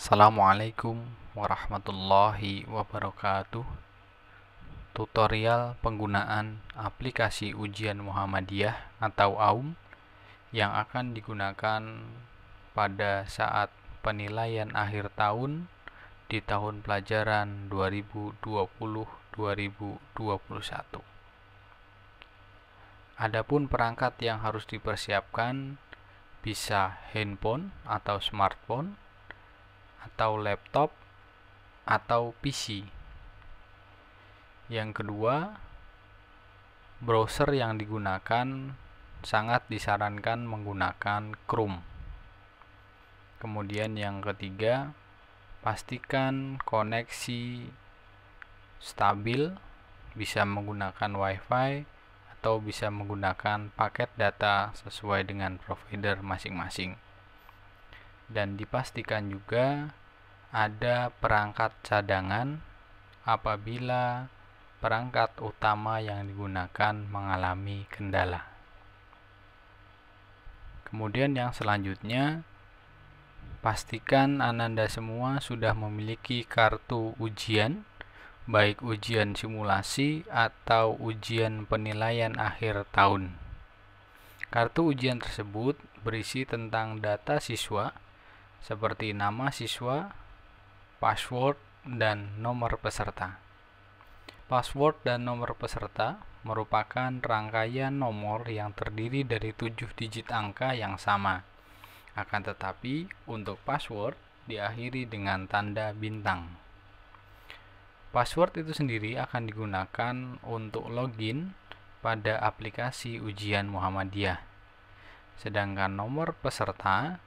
Assalamualaikum warahmatullahi wabarakatuh Tutorial penggunaan aplikasi ujian Muhammadiyah atau AUM yang akan digunakan pada saat penilaian akhir tahun di tahun pelajaran 2020-2021 Adapun perangkat yang harus dipersiapkan bisa handphone atau smartphone atau laptop atau PC. Yang kedua, browser yang digunakan sangat disarankan menggunakan Chrome. Kemudian yang ketiga, pastikan koneksi stabil bisa menggunakan WiFi atau bisa menggunakan paket data sesuai dengan provider masing-masing dan dipastikan juga ada perangkat cadangan apabila perangkat utama yang digunakan mengalami kendala. Kemudian yang selanjutnya, pastikan Ananda semua sudah memiliki kartu ujian, baik ujian simulasi atau ujian penilaian akhir tahun. Kartu ujian tersebut berisi tentang data siswa, seperti nama siswa, password, dan nomor peserta. Password dan nomor peserta merupakan rangkaian nomor yang terdiri dari tujuh digit angka yang sama. Akan tetapi, untuk password diakhiri dengan tanda bintang. Password itu sendiri akan digunakan untuk login pada aplikasi ujian Muhammadiyah. Sedangkan nomor peserta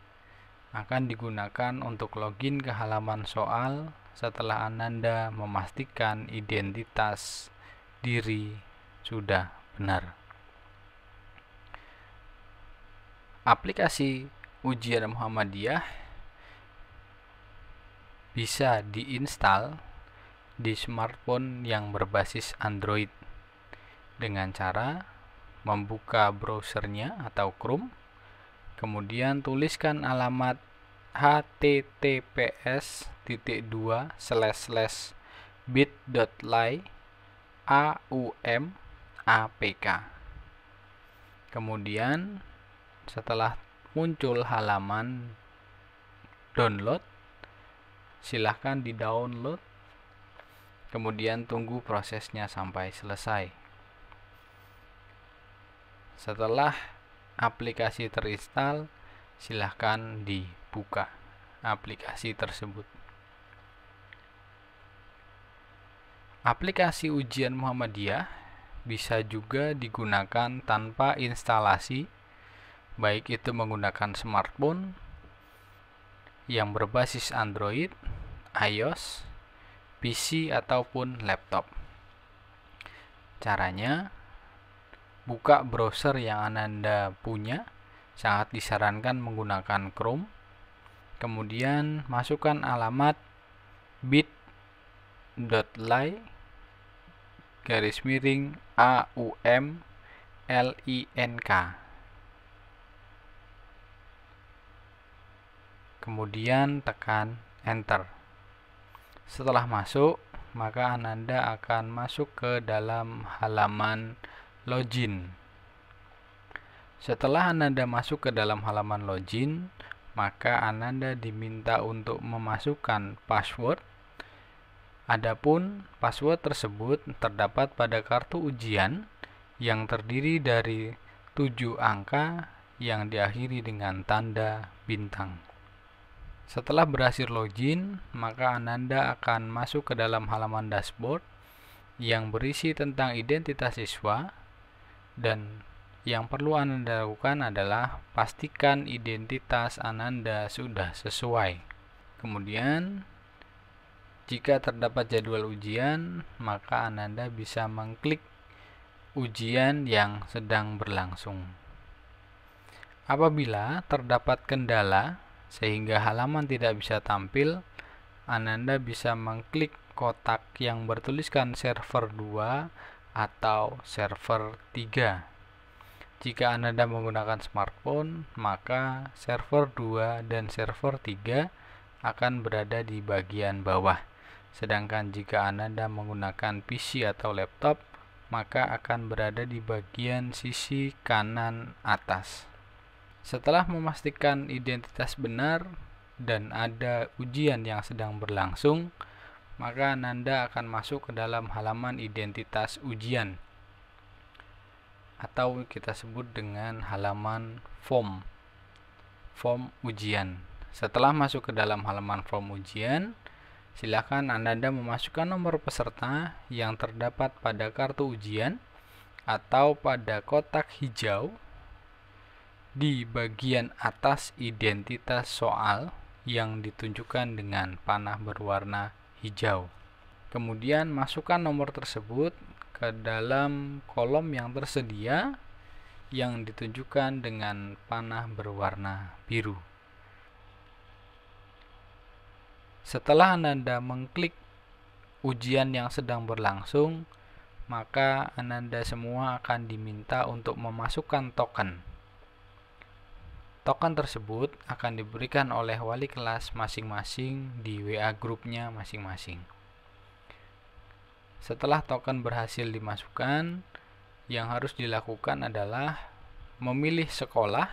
akan digunakan untuk login ke halaman soal setelah Anda memastikan identitas diri sudah benar. Aplikasi ujian Muhammadiyah bisa diinstal di smartphone yang berbasis Android dengan cara membuka browsernya atau Chrome kemudian tuliskan alamat https titik dua slash slash bit.ly aum apk kemudian setelah muncul halaman download silahkan di download kemudian tunggu prosesnya sampai selesai setelah aplikasi terinstall, silahkan dibuka aplikasi tersebut. Aplikasi ujian Muhammadiyah bisa juga digunakan tanpa instalasi, baik itu menggunakan smartphone yang berbasis Android, iOS, PC, ataupun laptop. Caranya, buka browser yang Anda punya. Sangat disarankan menggunakan Chrome. Kemudian masukkan alamat bit.ly garis miring AUM LINK. Kemudian tekan enter. Setelah masuk, maka Ananda akan masuk ke dalam halaman login. Setelah Ananda masuk ke dalam halaman login, maka Ananda diminta untuk memasukkan password. Adapun password tersebut terdapat pada kartu ujian yang terdiri dari tujuh angka yang diakhiri dengan tanda bintang. Setelah berhasil login, maka Ananda akan masuk ke dalam halaman dashboard yang berisi tentang identitas siswa, dan yang perlu Anda lakukan adalah pastikan identitas Ananda sudah sesuai. Kemudian, jika terdapat jadwal ujian, maka Ananda bisa mengklik ujian yang sedang berlangsung. Apabila terdapat kendala sehingga halaman tidak bisa tampil, Ananda bisa mengklik kotak yang bertuliskan server 2 atau server 3. Jika Anda menggunakan smartphone, maka server 2 dan server 3 akan berada di bagian bawah. Sedangkan jika Anda menggunakan PC atau laptop, maka akan berada di bagian sisi kanan atas. Setelah memastikan identitas benar dan ada ujian yang sedang berlangsung, maka Nanda akan masuk ke dalam halaman identitas ujian atau kita sebut dengan halaman form form ujian. Setelah masuk ke dalam halaman form ujian, silakan Anda memasukkan nomor peserta yang terdapat pada kartu ujian atau pada kotak hijau di bagian atas identitas soal yang ditunjukkan dengan panah berwarna hijau. Kemudian masukkan nomor tersebut ke dalam kolom yang tersedia yang ditunjukkan dengan panah berwarna biru. Setelah Ananda mengklik ujian yang sedang berlangsung, maka Ananda semua akan diminta untuk memasukkan token. Token tersebut akan diberikan oleh wali kelas masing-masing di WA grupnya masing-masing. Setelah token berhasil dimasukkan, yang harus dilakukan adalah memilih sekolah,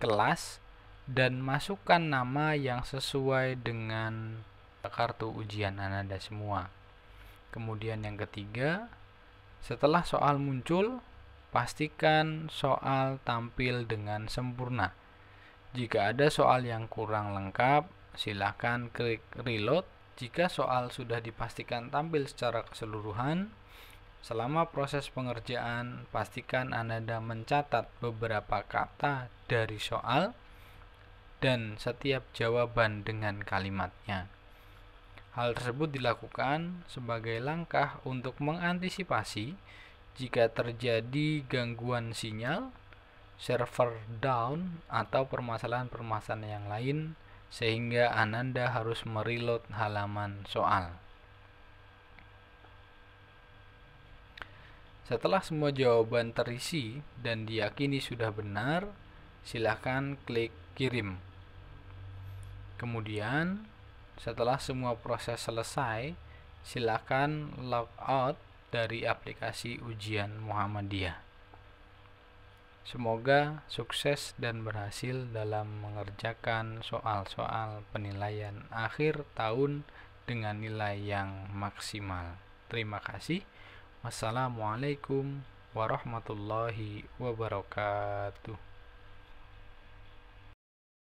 kelas, dan masukkan nama yang sesuai dengan kartu ujian Anda semua. Kemudian yang ketiga, setelah soal muncul, Pastikan soal tampil dengan sempurna. Jika ada soal yang kurang lengkap, silakan klik reload. Jika soal sudah dipastikan tampil secara keseluruhan, selama proses pengerjaan, pastikan Anda mencatat beberapa kata dari soal dan setiap jawaban dengan kalimatnya. Hal tersebut dilakukan sebagai langkah untuk mengantisipasi jika terjadi gangguan sinyal, server down, atau permasalahan-permasalahan yang lain sehingga Ananda harus mereload halaman soal. Setelah semua jawaban terisi dan diyakini sudah benar, silakan klik kirim. Kemudian, setelah semua proses selesai, silakan log out dari aplikasi ujian Muhammadiyah. Semoga sukses dan berhasil dalam mengerjakan soal-soal penilaian akhir tahun dengan nilai yang maksimal. Terima kasih. Wassalamualaikum warahmatullahi wabarakatuh.